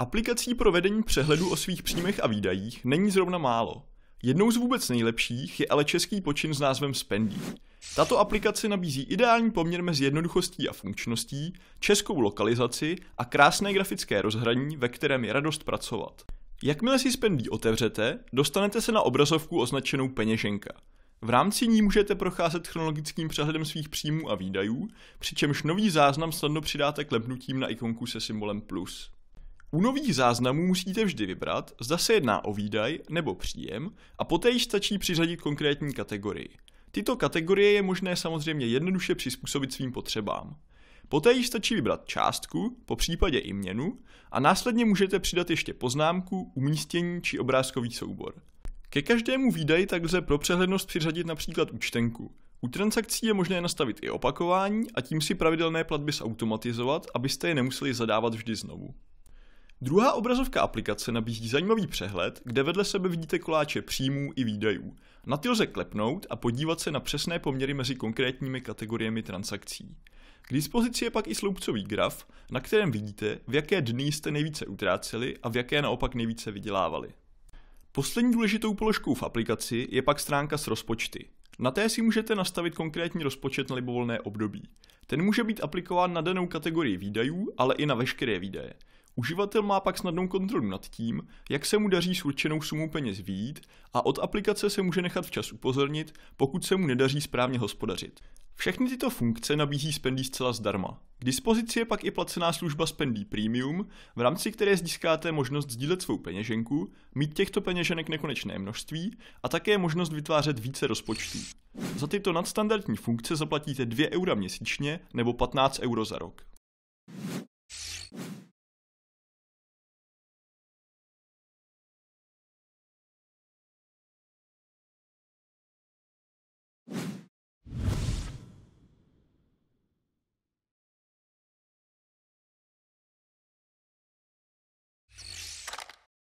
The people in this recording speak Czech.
Aplikací pro vedení přehledu o svých příjmech a výdajích není zrovna málo. Jednou z vůbec nejlepších je ale český počin s názvem Spendy. Tato aplikace nabízí ideální poměr mezi jednoduchostí a funkčností, českou lokalizaci a krásné grafické rozhraní, ve kterém je radost pracovat. Jakmile si Spendy otevřete, dostanete se na obrazovku označenou peněženka. V rámci ní můžete procházet chronologickým přehledem svých příjmů a výdajů, přičemž nový záznam snadno přidáte klepnutím na ikonku se symbolem plus. U nových záznamů musíte vždy vybrat, zda se jedná o výdaj nebo příjem a poté již stačí přiřadit konkrétní kategorii. Tyto kategorie je možné samozřejmě jednoduše přizpůsobit svým potřebám. Poté již stačí vybrat částku, po případě i měnu, a následně můžete přidat ještě poznámku, umístění či obrázkový soubor. Ke každému výdaji tak lze pro přehlednost přiřadit například účtenku. U transakcí je možné nastavit i opakování a tím si pravidelné platby zautomatizovat, abyste je nemuseli zadávat vždy znovu. Druhá obrazovka aplikace nabízí zajímavý přehled, kde vedle sebe vidíte koláče příjmů i výdajů. Na ty lze klepnout a podívat se na přesné poměry mezi konkrétními kategoriemi transakcí. K dispozici je pak i sloupcový graf, na kterém vidíte, v jaké dny jste nejvíce utráceli a v jaké naopak nejvíce vydělávali. Poslední důležitou položkou v aplikaci je pak stránka s rozpočty. Na té si můžete nastavit konkrétní rozpočet na libovolné období. Ten může být aplikován na danou kategorii výdajů, ale i na veškeré výdaje. Uživatel má pak snadnou kontrolu nad tím, jak se mu daří s určenou sumou peněz výjít a od aplikace se může nechat včas upozornit, pokud se mu nedaří správně hospodařit. Všechny tyto funkce nabízí Spendy zcela zdarma. K dispozici je pak i placená služba Spendy Premium, v rámci které získáte možnost sdílet svou peněženku, mít těchto peněženek nekonečné množství a také možnost vytvářet více rozpočtů. Za tyto nadstandardní funkce zaplatíte 2 eura měsíčně nebo 15 euro za rok.